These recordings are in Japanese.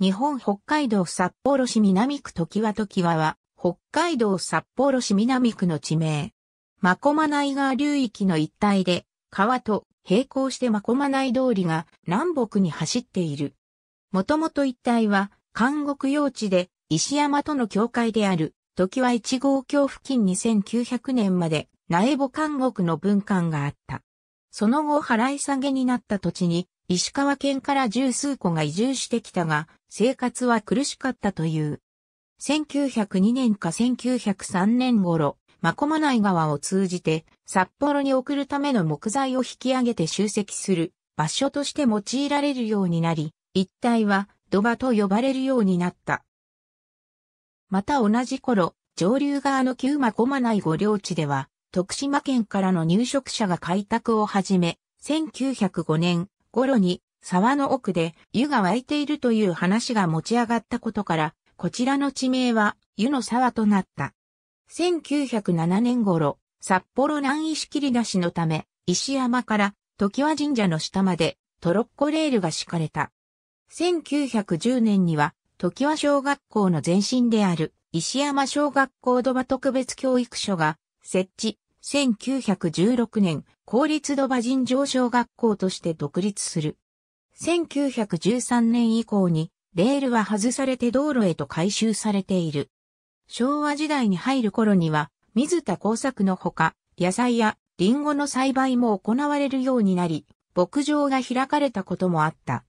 日本北海道札幌市南区時は時はは、北海道札幌市南区の地名。マコマ内川流域の一帯で、川と並行してマコマ内通りが南北に走っている。もともと一帯は、監獄用地で、石山との境界である、時は一号橋付近に1900年まで、苗穂監獄の文館があった。その後払い下げになった土地に、石川県から十数個が移住してきたが、生活は苦しかったという。1902年か1903年頃、マコマ内川を通じて、札幌に送るための木材を引き上げて集積する場所として用いられるようになり、一帯は土場と呼ばれるようになった。また同じ頃、上流側の旧マコマ内御領地では、徳島県からの入植者が開拓を始め、1905年頃に沢の奥で湯が湧いているという話が持ち上がったことから、こちらの地名は湯の沢となった。1907年頃、札幌南石切り出しのため、石山から時和神社の下までトロッコレールが敷かれた。1910年には、時和小学校の前身である石山小学校土場特別教育所が設置、1916年、公立ドバ人上昇学校として独立する。1913年以降に、レールは外されて道路へと改修されている。昭和時代に入る頃には、水田工作のほか、野菜やリンゴの栽培も行われるようになり、牧場が開かれたこともあった。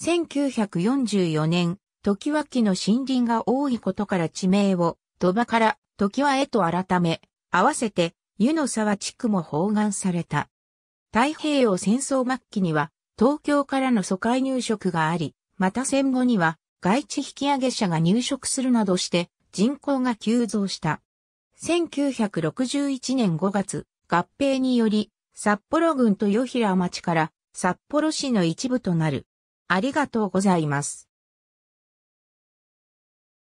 1944年、時脇の森林が多いことから地名を、土場から時はへと改め、合わせて湯の沢地区も包含された。太平洋戦争末期には東京からの疎開入植があり、また戦後には外地引き上げ者が入植するなどして人口が急増した。1961年5月、合併により札幌郡と与平町から札幌市の一部となる。ありがとうございます。